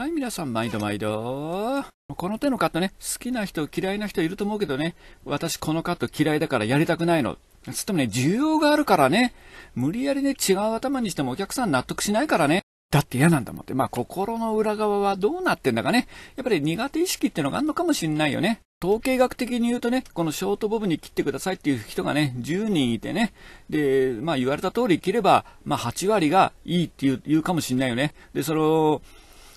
はい、皆さん、毎度毎度。この手のカットね、好きな人、嫌いな人いると思うけどね、私このカット嫌いだからやりたくないの。つってもね、需要があるからね、無理やりね、違う頭にしてもお客さん納得しないからね。だって嫌なんだもんって。まあ、心の裏側はどうなってんだかね。やっぱり苦手意識ってのがあるのかもしんないよね。統計学的に言うとね、このショートボブに切ってくださいっていう人がね、10人いてね、で、まあ言われた通り切れば、まあ8割がいいっていう、言うかもしんないよね。で、その、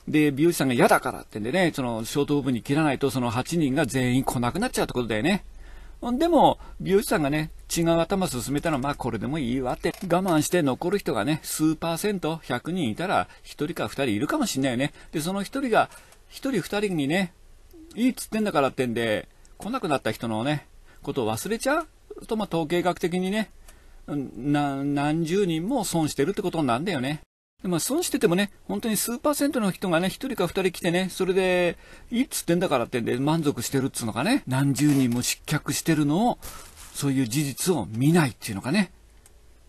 で、美容師さんが嫌だからってんでね、そのショート部分に切らないと、その8人が全員来なくなっちゃうってことだよね。でも、美容師さんがね、違う頭進めたら、まあこれでもいいわって、我慢して残る人がね、数パーセント、100人いたら、1人か2人いるかもしんないよね。で、その1人が、1人2人にね、いいっつってんだからってんで、来なくなった人のね、ことを忘れちゃうと、まあ統計学的にね、何十人も損してるってことなんだよね。まあ、損しててもね、本当に数パーセントの人がね、1人か2人来てね、それで、いいっつってんだからってんで、満足してるっつうのかね、何十人も失脚してるのを、そういう事実を見ないっていうのかね、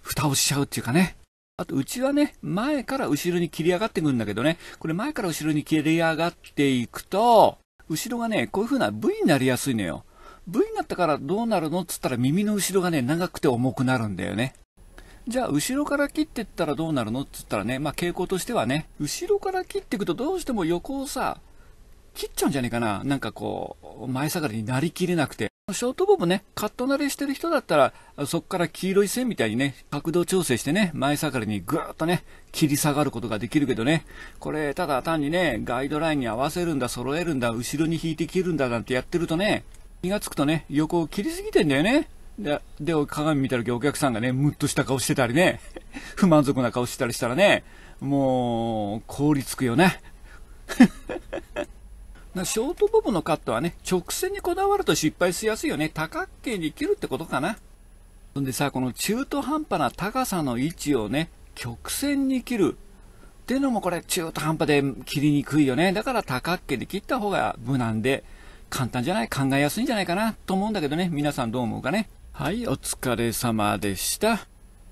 蓋をしちゃうっていうかね。あと、うちはね、前から後ろに切り上がってくんだけどね、これ前から後ろに切り上がっていくと、後ろがね、こういう風な V になりやすいのよ。V になったからどうなるのっつったら耳の後ろがね、長くて重くなるんだよね。じゃあ、後ろから切っていったらどうなるのって言ったらね、まあ、傾向としてはね、後ろから切っていくとどうしても横をさ、切っちゃうんじゃねえかな。なんかこう、前下がりになりきれなくて。ショートボブね、カット慣れしてる人だったら、そこから黄色い線みたいにね、角度調整してね、前下がりにぐーっとね、切り下がることができるけどね、これ、ただ単にね、ガイドラインに合わせるんだ、揃えるんだ、後ろに引いて切るんだなんてやってるとね、気がつくとね、横を切りすぎてんだよね。で、で、鏡見た時お客さんがね、ムッとした顔してたりね、不満足な顔してたりしたらね、もう、凍りつくよね。ショートボブのカットはね、直線にこだわると失敗しやすいよね。多角形に切るってことかな。んでさ、この中途半端な高さの位置をね、曲線に切る。っていうのもこれ中途半端で切りにくいよね。だから多角形で切った方が無難で簡単じゃない考えやすいんじゃないかなと思うんだけどね。皆さんどう思うかね。はい、お疲れ様でした。